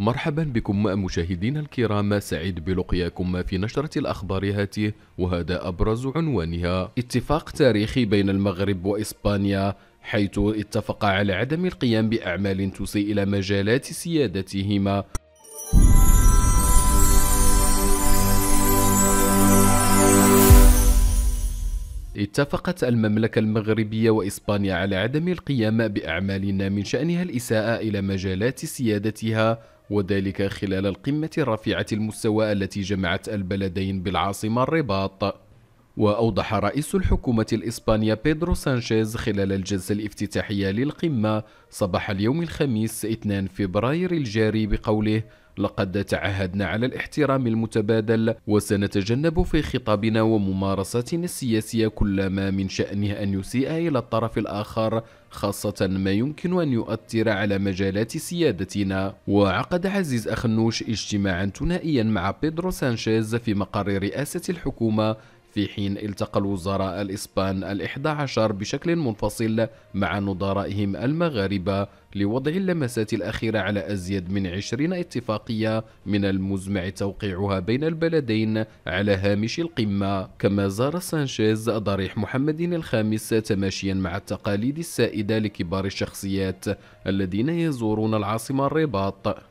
مرحبا بكم مشاهدينا الكرام سعيد بلقياكم في نشرة الأخبار هاته وهذا أبرز عنوانها اتفاق تاريخي بين المغرب وإسبانيا حيث اتفق على عدم القيام بأعمال تسيء إلى مجالات سيادتهما اتفقت المملكة المغربية وإسبانيا على عدم القيام بأعمال من شأنها الإساءة إلى مجالات سيادتها وذلك خلال القمة الرفيعة المستوى التي جمعت البلدين بالعاصمة الرباط وأوضح رئيس الحكومة الإسبانية بيدرو سانشيز خلال الجلسة الافتتاحية للقمة صباح اليوم الخميس 2 فبراير الجاري بقوله لقد تعهدنا على الاحترام المتبادل وسنتجنب في خطابنا وممارساتنا السياسية كل ما من شأنه أن يسيء إلى الطرف الآخر خاصة ما يمكن أن يؤثر على مجالات سيادتنا وعقد عزيز أخنوش اجتماعا ثنائيا مع بيدرو سانشيز في مقر رئاسة الحكومة في حين التقى الوزراء الإسبان الإحدى عشر بشكل منفصل مع نظرائهم المغاربة لوضع اللمسات الأخيرة على أزيد من عشرين اتفاقية من المزمع توقيعها بين البلدين على هامش القمة كما زار سانشيز ضريح محمد الخامس تماشيا مع التقاليد السائدة لكبار الشخصيات الذين يزورون العاصمة الرباط